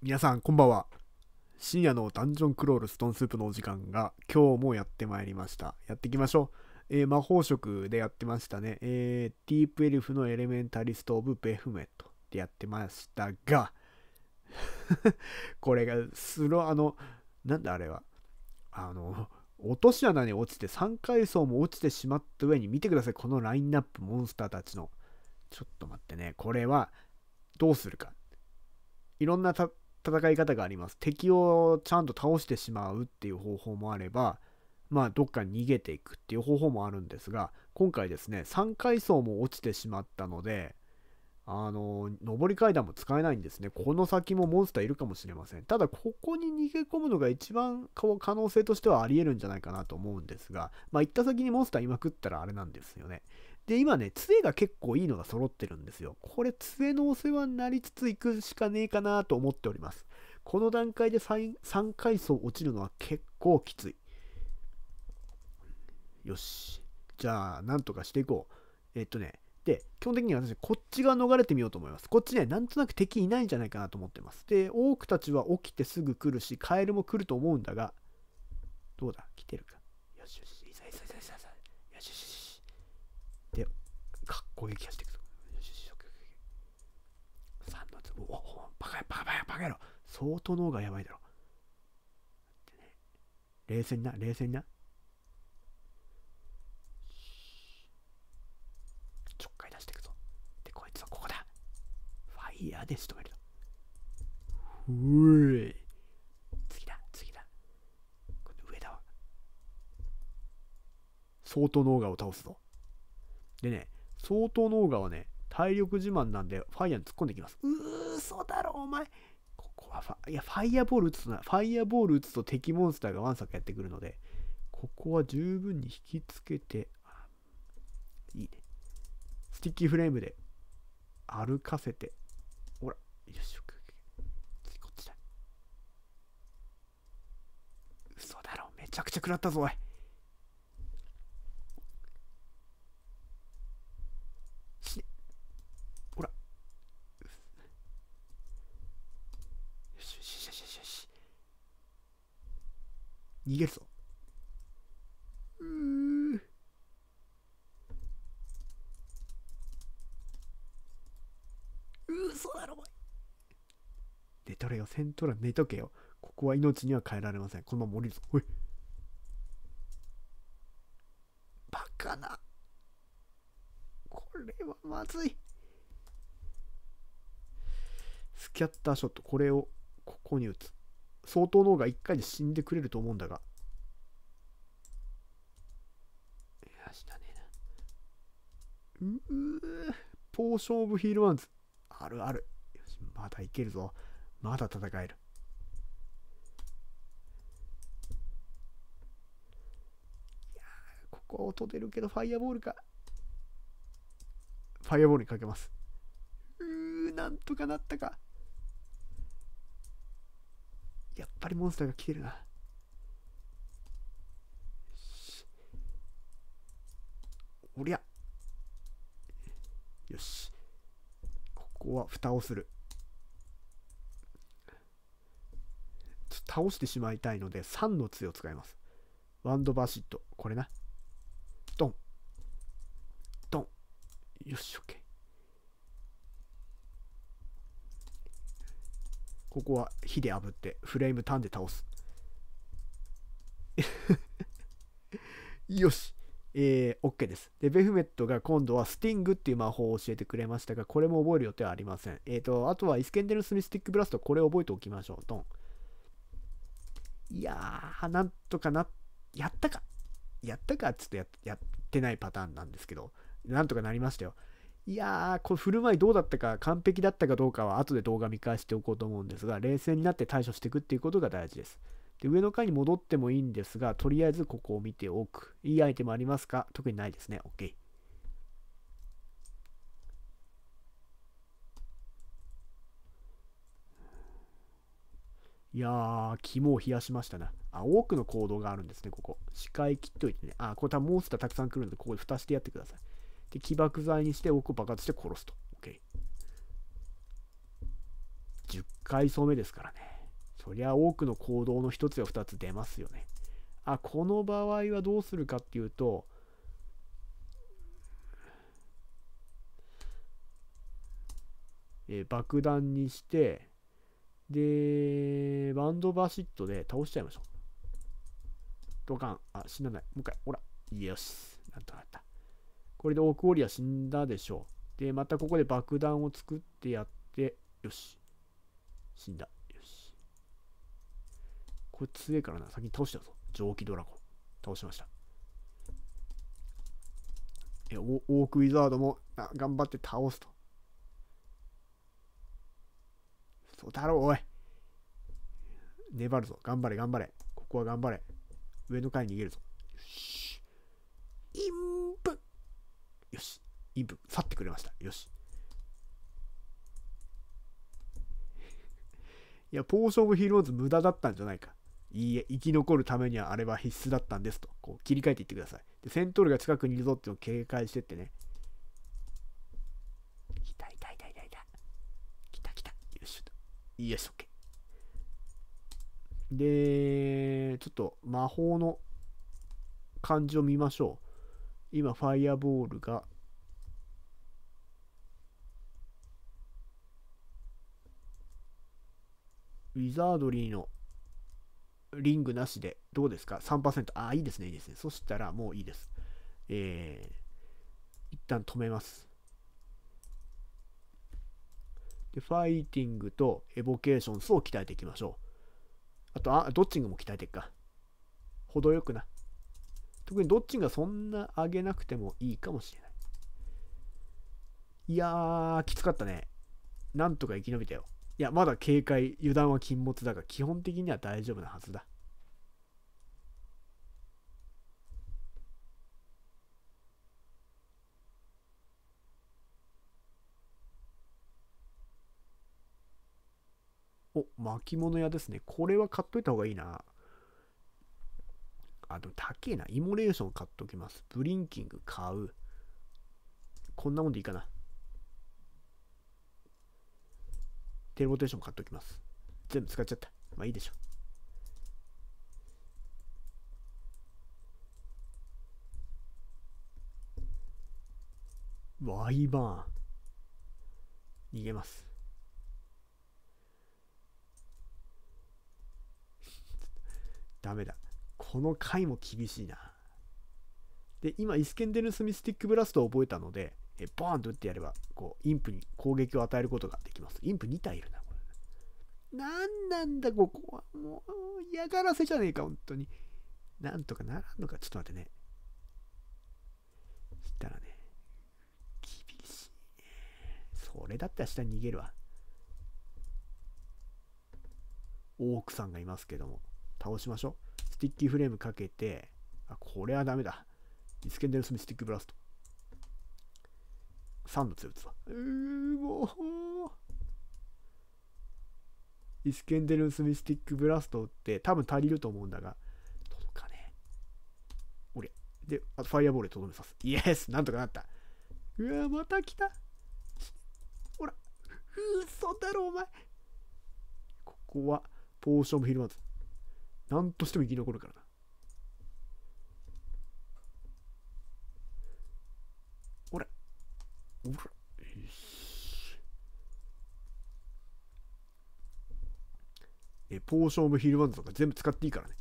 皆さんこんばんは深夜のダンジョンクロールストーンスープのお時間が今日もやってまいりましたやっていきましょう、えー、魔法職でやってましたね、えー、ディープエルフのエレメンタリスト・オブ・ベフメットでやってましたが これがスローあのなんだあれはあの落とし穴に落ちて3階層も落ちてしまった上に見てくださいこのラインナップモンスターたちのちょっと待ってねこれはどうするかいろんな戦い方があります敵をちゃんと倒してしまうっていう方法もあればまあどっかに逃げていくっていう方法もあるんですが今回ですね3階層も落ちてしまったのであの上り階段も使えないんですねこの先もモンスターいるかもしれませんただここに逃げ込むのが一番可能性としてはありえるんじゃないかなと思うんですがまあ行った先にモンスターいまくったらあれなんですよねで、今ね、杖が結構いいのが揃ってるんですよ。これ、杖のお世話になりつつ行くしかねえかなと思っております。この段階で 3, 3階層落ちるのは結構きつい。よし。じゃあ、なんとかしていこう。えっとね、で、基本的に私、こっち側逃れてみようと思います。こっちね、なんとなく敵いないんじゃないかなと思ってます。で、多くたちは起きてすぐ来るし、カエルも来ると思うんだが、どうだ来てるか。よしよし。攻撃やっていくぞ。よしよし、3の粒。おお、バカや、バカバカバカやろ。相当のがやばいだろ。ってね、冷静にな、冷静にな。ちょっかい出していくぞ。で、こいつはここだ。ファイヤーで仕留めると。上だわ。相当のがを倒すぞ。でね、相当のオはね、体力自慢なんで、ファイヤーに突っ込んできます。うー、そだろ、お前。ここはファ、いや、ファイヤーボール打つとな、ファイヤーボール打つと敵モンスターがワンサかやってくるので、ここは十分に引きつけて、いいね。スティッキーフレームで歩かせて、ほら、よし、しょ、次こっちだ。嘘だろ、めちゃくちゃ食らったぞ、おい。逃げるぞ。うー。嘘だろ、おい。寝とれよ、セントラ、寝とけよ。ここは命には変えられません。このまま降りるぞ。おい。バカな。これはまずい。スキャッターショット、これをここに打つ。相当の方が一回で死んでくれると思うんだが。いや、したねえな。うー、ポーションオブヒールワンズ。あるある。よし、まだいけるぞ。まだ戦える。いやここは音出るけど、ファイアボールか。ファイアボールにかけます。うー、なんとかなったか。やっぱりモンスターが来てるな。おりゃ。よし。ここは蓋をする。倒してしまいたいので3の杖を使います。ワンドバシット。これな。ドン。ドン。よし、OK。ここは火で炙ってフレームターンで倒す よしえー、OK です。で、ベフメットが今度はスティングっていう魔法を教えてくれましたが、これも覚える予定はありません。えっ、ー、と、あとはイスケンデルスミスティックブラスト、これ覚えておきましょう。ドン。いやー、なんとかな、やったかやったかっょってやってないパターンなんですけど、なんとかなりましたよ。いやー、これ振る舞いどうだったか、完璧だったかどうかは後で動画見返しておこうと思うんですが、冷静になって対処していくっていうことが大事です。で上の階に戻ってもいいんですが、とりあえずここを見ておく。いいアイテムありますか特にないですね。OK。いやー、肝を冷やしましたな。あ、多くの行動があるんですね、ここ。視界切っといてね。あ、これ多分モンスターたくさん来るので、ここで蓋してやってください。で、起爆剤にして多く爆発して殺すと。OK。10回染めですからね。そりゃ多くの行動の1つや2つ出ますよね。あ、この場合はどうするかっていうと、えー、爆弾にして、で、バンドバシットで倒しちゃいましょう。ドカン。あ、死なない。もう一回。ほら。よし。なんとなった。これでオークウォリア死んだでしょう。で、またここで爆弾を作ってやって、よし。死んだ。よし。これ強いからな。先に倒したぞ。蒸気ドラゴン。倒しました。え、オークウィザードもあ頑張って倒すと。そうだろう、おい。粘るぞ。頑張れ、頑張れ。ここは頑張れ。上の階に逃げるぞ。よし。よし。イブ、去ってくれました。よし。いや、ポーション・オブ・ヒーローズ無駄だったんじゃないか。いいえ、生き残るためにはあれは必須だったんですと。こう切り替えていってください。で、戦闘力が近くにいるぞっていうのを警戒してってね。来た、いた、いた、いた、いた。来た、来た。よしよし、OK。で、ちょっと魔法の感じを見ましょう。今、ファイアボールがウィザードリーのリングなしでどうですか ?3%。ああ、いいですね、いいですね。そしたらもういいです。えー、一旦止めます。で、ファイティングとエボケーションスを鍛えていきましょう。あと、あ、ドッチングも鍛えていくか。程よくな。特にどっちがそんな上げなくてもいいかもしれない。いやー、きつかったね。なんとか生き延びたよ。いや、まだ警戒、油断は禁物だが、基本的には大丈夫なはずだ。お、巻物屋ですね。これは買っといた方がいいな。あの、高えな。イモレーション買っておきます。ブリンキング買う。こんなもんでいいかな。テレポテーション買っておきます。全部使っちゃった。まあいいでしょ。ワイバーン。逃げます。ダメだ。この回も厳しいな。で、今、イスケンデルスミスティックブラストを覚えたので、えボーンと打ってやれば、こう、インプに攻撃を与えることができます。インプ2体いるな、これ。なんなんだ、ここは。もう、嫌がらせじゃねえか、本当に。なんとかならんのか、ちょっと待ってね。そしたらね、厳しいね。それだったら下に逃げるわ。大奥さんがいますけども、倒しましょう。スティッキーフレームかけて、あ、これはダメだ。イスケンデル・スミスティックブラスト。3の強打つだ。うー、もう。イスケンデル・スミスティックブラストって多分足りると思うんだが、届かねえ。俺。で、あとファイアボールでとどめさす。イエスなんとかなった。うわ、また来た。ほら。うそだろ、お前。ここは、ポーションもひルまず。何としても生き残るからな。ほら。ほら。え、ポーションオブヒルワンズとか全部使っていいからね。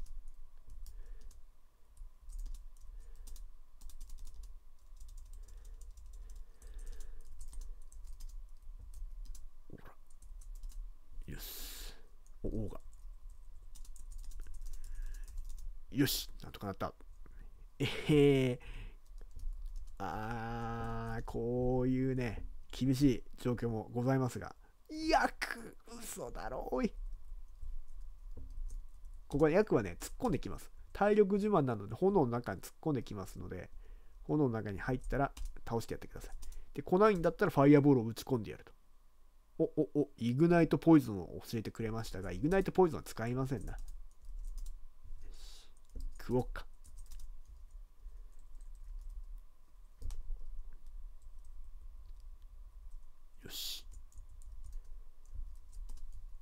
よし、なんとかなった。えー、あー、こういうね、厳しい状況もございますが、約、嘘だろうい。ここは役はね、突っ込んできます。体力自慢なので、炎の中に突っ込んできますので、炎の中に入ったら倒してやってください。で、来ないんだったらファイアボールを打ち込んでやると。お、お、お、イグナイトポイズンを教えてくれましたが、イグナイトポイズンは使いませんな。食おうか。よし。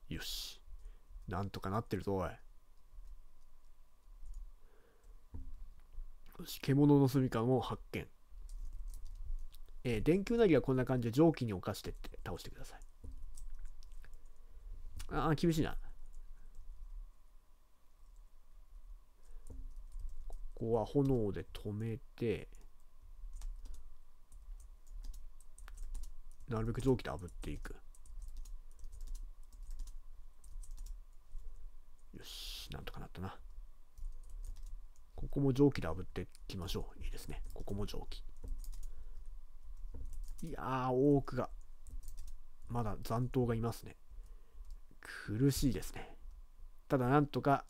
よし。なんとかなってるぞ、おい。よし、獣の住みかも発見。えー、電球なりはこんな感じで蒸気に侵してって倒してください。ああ、厳しいな。ここは炎で止めて、なるべく蒸気で炙っていく。よし、なんとかなったな。ここも蒸気で炙っていきましょう。いいですね。ここも蒸気。いやー、多くが、まだ残党がいますね。苦しいですね。ただ、なんとか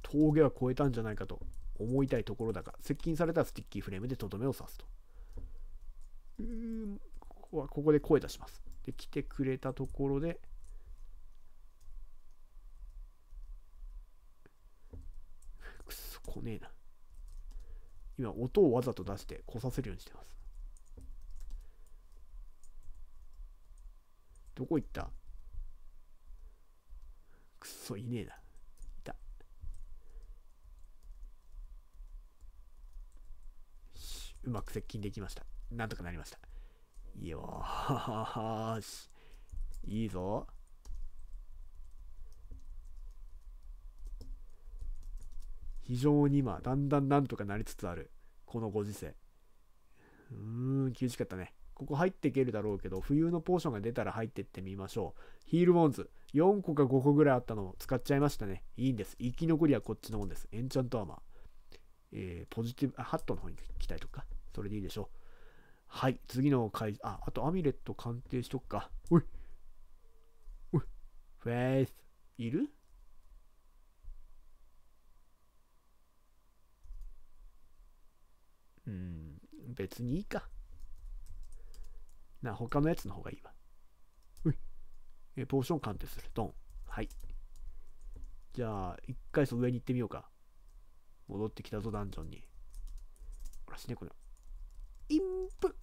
峠は越えたんじゃないかと思いたいところだが、接近されたスティッキーフレームでとどめを刺すと。うーん、ここは、ここで声出します。で、来てくれたところで、くそ、来ねえな。今、音をわざと出して来させるようにしてます。どこ行ったくっそ、いねえな。うまく接近できました。なんとかなりました。よーし。いいぞ。非常に今、だんだんなんとかなりつつある。このご時世。うーん、厳しかったね。ここ入っていけるだろうけど、冬のポーションが出たら入ってってみましょう。ヒールボーンズ。4個か5個ぐらいあったのを使っちゃいましたね。いいんです。生き残りはこっちのもんです。エンチャントアーマー。えー、ポジティブ、あ、ハットの方に行きたいとか。それでいいでしょう。はい、次の回、あ、あとアミュレット鑑定しとくか。おい。おい。フェイス、いるうん、別にいいか。な、他のやつの方がいいわ。おい。え、ポーション鑑定する。ドン。はい。じゃあ、一回そ上に行ってみようか。戻ってきたぞ、ダンジョンに。ほら、死ねこの。インプ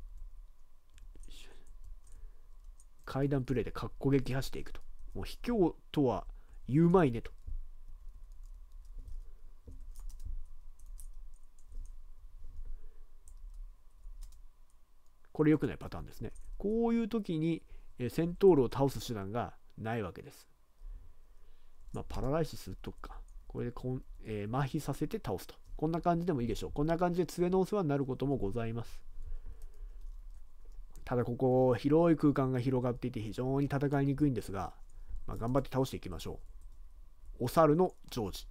階段プレイでっこ撃破していくと。もう卑怯とは言うまいねと。これ良くないパターンですね。こういう時に戦闘路を倒す手段がないわけです。まあ、パラライシスとか、これでこん、えー、麻痺させて倒すと。こんな感じでもいいでしょう。こんな感じで杖のお世話になることもございます。ただここ広い空間が広がっていて非常に戦いにくいんですが、まあ、頑張って倒していきましょうお猿のジョージ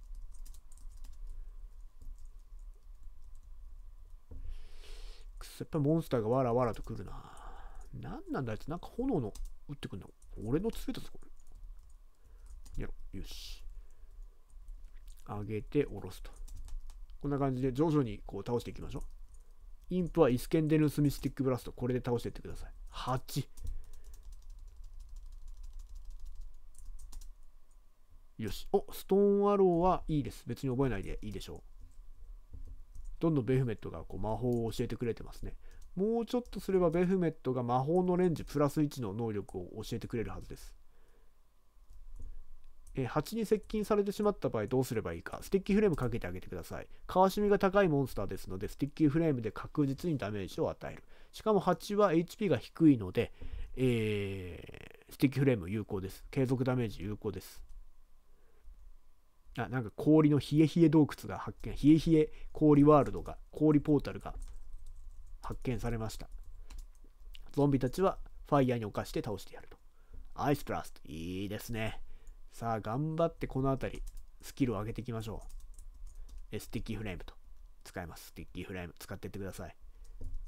くそやっぱモンスターがわらわらと来るな何なんだあいつなんか炎の撃ってくんの俺の杖だぞこれやろよし上げて下ろすとこんな感じで徐々にこう倒していきましょうインプはイスケンデルスミスティックブラスト。これで倒していってください。8。よし。お、ストーンアローはいいです。別に覚えないでいいでしょう。どんどんベフメットがこう魔法を教えてくれてますね。もうちょっとすればベフメットが魔法のレンジプラス1の能力を教えてくれるはずです。え蜂に接近されてしまった場合どうすればいいか、スティッキーフレームかけてあげてください。かわしみが高いモンスターですので、スティッキーフレームで確実にダメージを与える。しかも蜂は HP が低いので、えー、スティッキーフレーム有効です。継続ダメージ有効です。あ、なんか氷の冷え冷え洞窟が発見、冷え冷え氷ワールドが、氷ポータルが発見されました。ゾンビたちはファイヤーに侵して倒してやると。アイスプラスト、いいですね。さあ、頑張ってこの辺り、スキルを上げていきましょう。え、スティッキーフレームと。使えます。スティッキーフレーム。使っていってください。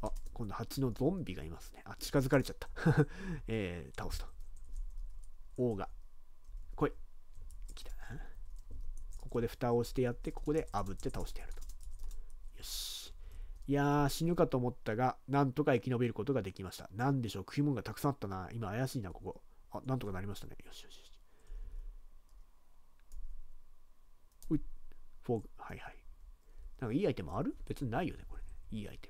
あ、今度蜂のゾンビがいますね。あ、近づかれちゃった。えー、倒すと。王が。来い。来たな。ここで蓋をしてやって、ここで炙って倒してやると。よし。いやー、死ぬかと思ったが、なんとか生き延びることができました。なんでしょう、食い物がたくさんあったな。今怪しいな、ここ。あ、なんとかなりましたね。よしよしよし。フォーク、はいはい。なんかいいアイテムある別にないよね、これ、ね。いいアイテ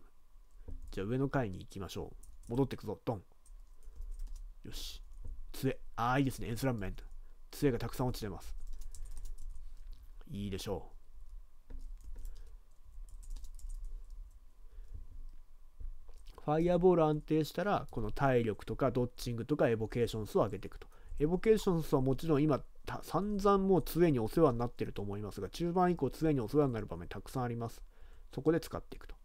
ム。じゃあ上の階に行きましょう。戻ってくぞ、ドン。よし。杖。ああ、いいですね、エンスラムメント。杖がたくさん落ちてます。いいでしょう。ファイアボール安定したら、この体力とかドッジングとかエボケーション数を上げていくと。エボケーション数はもちろん今散々もう常にお世話になってると思いますが、中盤以降常にお世話になる場面たくさんあります。そこで使っていくと。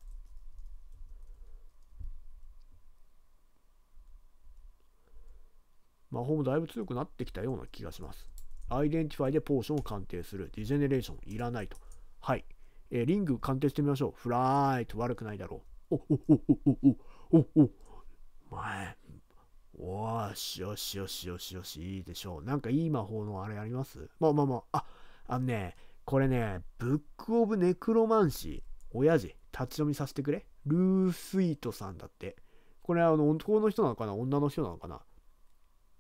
魔法もだいぶ強くなってきたような気がします。アイデンティファイでポーションを鑑定する。ディジェネレーションいらないと。はい。えー、リング鑑定してみましょう。フライト悪くないだろう。おおおおおおおお前、おーしよしよしよしよし、いいでしょう。なんかいい魔法のあれありますまあまあまあ、あ、あのね、これね、ブックオブネクロマンシー、親父、立ち読みさせてくれ。ルースイートさんだって。これあの、男の人なのかな女の人なのかな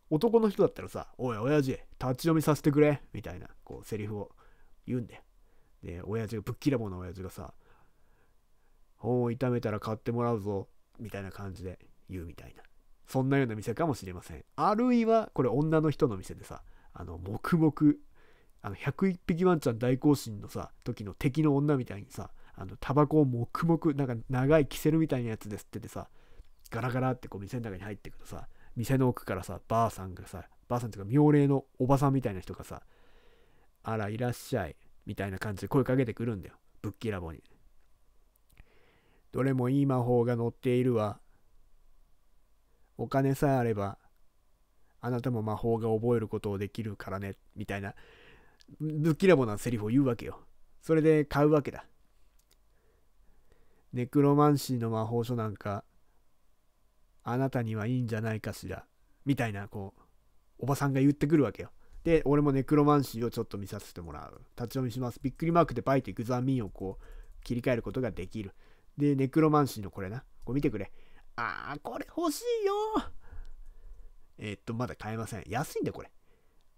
男の人だったらさ、おい、親父、立ち読みさせてくれ。みたいな、こう、セリフを言うんだよ。で、親父が、ぶっきらぼうな親父がさ、本を傷めたら買ってもらうぞ。みたいな感じで言うみたいな。そんなような店かもしれません。あるいは、これ女の人の店でさ、あの、黙々、あの、101匹ワンちゃん大行進のさ、時の敵の女みたいにさ、あの、タバコを黙々、なんか長いキセルみたいなやつですっててさ、ガラガラってこう店の中に入ってくるさ、店の奥からさ、ばあさんがさ、ばあさんっていうか、妙齢のおばさんみたいな人がさ、あら、いらっしゃい、みたいな感じで声かけてくるんだよ。ぶっきらぼに。どれもいい魔法が載っているわ。お金さえあれば、あなたも魔法が覚えることをできるからね、みたいな、ぶっきらぼうなセリフを言うわけよ。それで買うわけだ。ネクロマンシーの魔法書なんか、あなたにはいいんじゃないかしら、みたいな、こう、おばさんが言ってくるわけよ。で、俺もネクロマンシーをちょっと見させてもらう。立ち読みします。びっくりマークでバイと行くザミンをこう、切り替えることができる。で、ネクロマンシーのこれな。こう見てくれ。あー、これ欲しいよえー、っと、まだ買えません。安いんだよ、これ。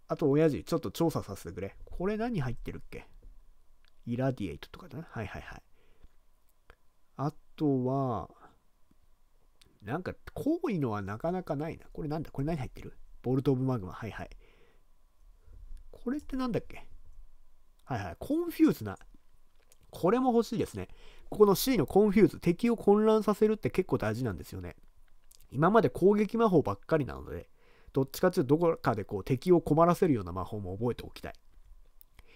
あと、親父、ちょっと調査させてくれ。これ何入ってるっけイラディエイトとかだな。はいはいはい。あとは、なんか、こういうのはなかなかないな。これなんだこれ何入ってるボルト・オブ・マグマ。はいはい。これってなんだっけはいはい。コンフューズな。これも欲しいですね。ここの C のコンフューズ、敵を混乱させるって結構大事なんですよね。今まで攻撃魔法ばっかりなので、どっちかっていうとどこかでこう敵を困らせるような魔法も覚えておきたい。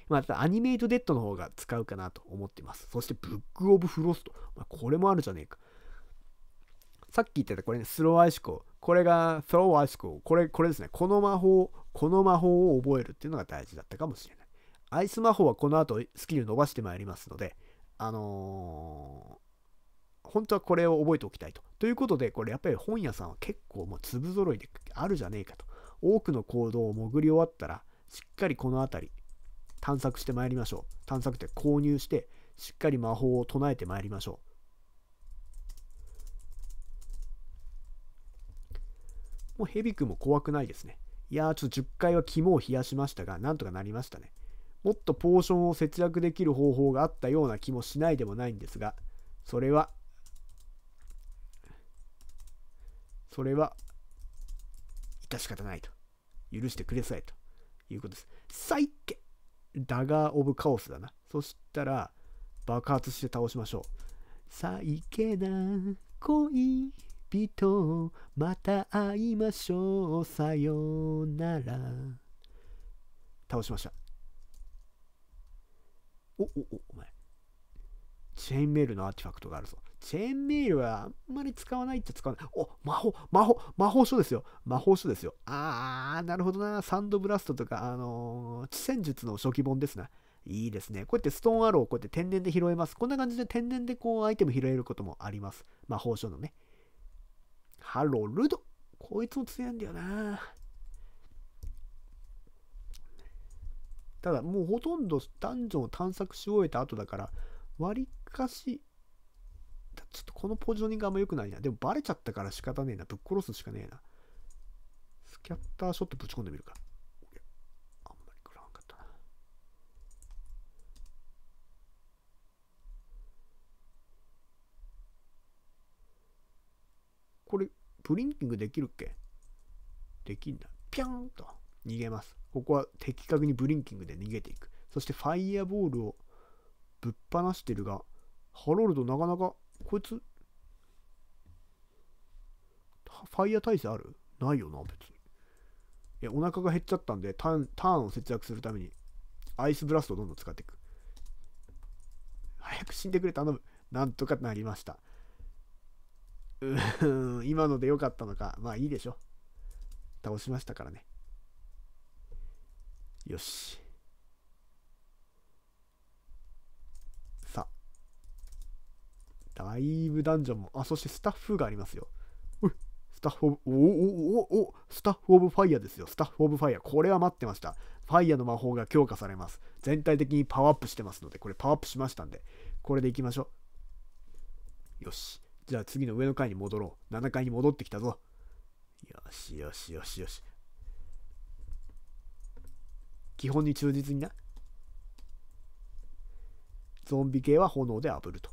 またアニメイトデッドの方が使うかなと思ってます。そしてブックオブフロスト。まあ、これもあるじゃねえか。さっき言ってたこれね、スローアイシコ。これがスローアイシコ。これ、これですね。この魔法、この魔法を覚えるっていうのが大事だったかもしれない。アイス魔法はこの後スキル伸ばしてまいりますので、あのー、本当はこれを覚えておきたいと。ということで、これやっぱり本屋さんは結構もう粒揃いであるじゃねえかと。多くの行動を潜り終わったら、しっかりこの辺り、探索してまいりましょう。探索って購入して、しっかり魔法を唱えてまいりましょう。もうヘビ君も怖くないですね。いやー、ちょっと10回は肝を冷やしましたが、なんとかなりましたね。もっとポーションを節約できる方法があったような気もしないでもないんですが、それは、それは、致し方ないと。許してくださいということです。最低ダガー・オブ・カオスだな。そしたら、爆発して倒しましょう。イケな恋人、また会いましょう。さようなら。倒しました。おおお、お前。チェーンメールのアーティファクトがあるぞ。チェーンメールはあんまり使わないっちゃ使わない。お、魔法、魔法、魔法書ですよ。魔法書ですよ。あー、なるほどな。サンドブラストとか、あのー、地戦術の初期本ですな。いいですね。こうやってストーンアローをこうやって天然で拾えます。こんな感じで天然でこうアイテム拾えることもあります。魔法書のね。ハロルド。こいつも強いんだよな。ただもうほとんどダンジョンを探索し終えた後だから、わりかし、ちょっとこのポジショニングあんま良くないな。でもバレちゃったから仕方ねえな。ぶっ殺すしかねえな。スキャッターショットぶち込んでみるか。あんまり食らわんかったな。これ、ブリンキングできるっけできんだ。ぴゃーんと。逃げます。ここは的確にブリンキングで逃げていく。そしてファイアボールをぶっ放してるが、ハロルドなかなか、こいつ、ファイア耐性あるないよな、別に。いや、お腹が減っちゃったんでターン、ターンを節約するために、アイスブラストをどんどん使っていく。早く死んでくれ、頼む。なんとかなりました。うーん、今ので良かったのか。まあいいでしょ。倒しましたからね。よし。さあ。だいぶダンジョンも、あ、そしてスタッフがありますよ。スタッフオブ、おおおおスタッフオブファイヤーですよ。スタッフオブファイヤー。これは待ってました。ファイヤーの魔法が強化されます。全体的にパワーアップしてますので、これパワーアップしましたんで、これでいきましょう。よし。じゃあ次の上の階に戻ろう。7階に戻ってきたぞ。よしよしよしよし。基本に忠実にな。ゾンビ系は炎で炙ると。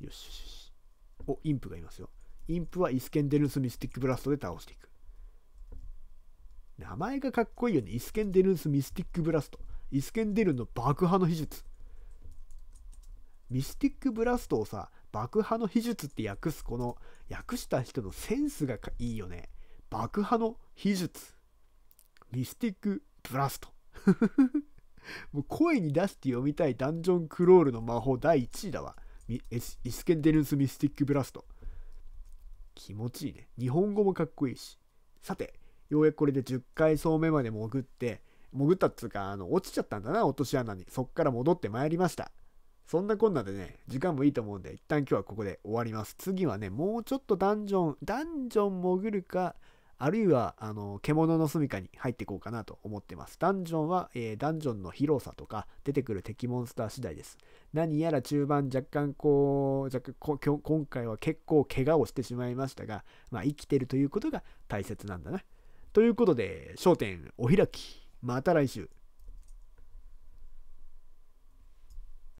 よしよしよし。お、インプがいますよ。インプはイスケンデルス・ミスティック・ブラストで倒していく。名前がかっこいいよね。イスケンデルス・ミスティック・ブラスト。イスケンデルの爆破の秘術。ミスティック・ブラストをさ、爆破の秘術って訳すこの訳した人のセンスがいいよね爆破の秘術ミスティックブラストもう声に出して読みたいダンジョンクロールの魔法第1位だわイスケンデルンス・ミスティック・ブラスト気持ちいいね日本語もかっこいいしさてようやくこれで10階層目まで潜って潜ったっつうかあの落ちちゃったんだな落とし穴にそっから戻ってまいりましたそんなこんなでね、時間もいいと思うんで、一旦今日はここで終わります。次はね、もうちょっとダンジョン、ダンジョン潜るか、あるいは、あの、獣の住処に入っていこうかなと思ってます。ダンジョンは、えー、ダンジョンの広さとか、出てくる敵モンスター次第です。何やら中盤若干こう、若干今回は結構怪我をしてしまいましたが、まあ、生きてるということが大切なんだな。ということで、焦点お開き。また来週。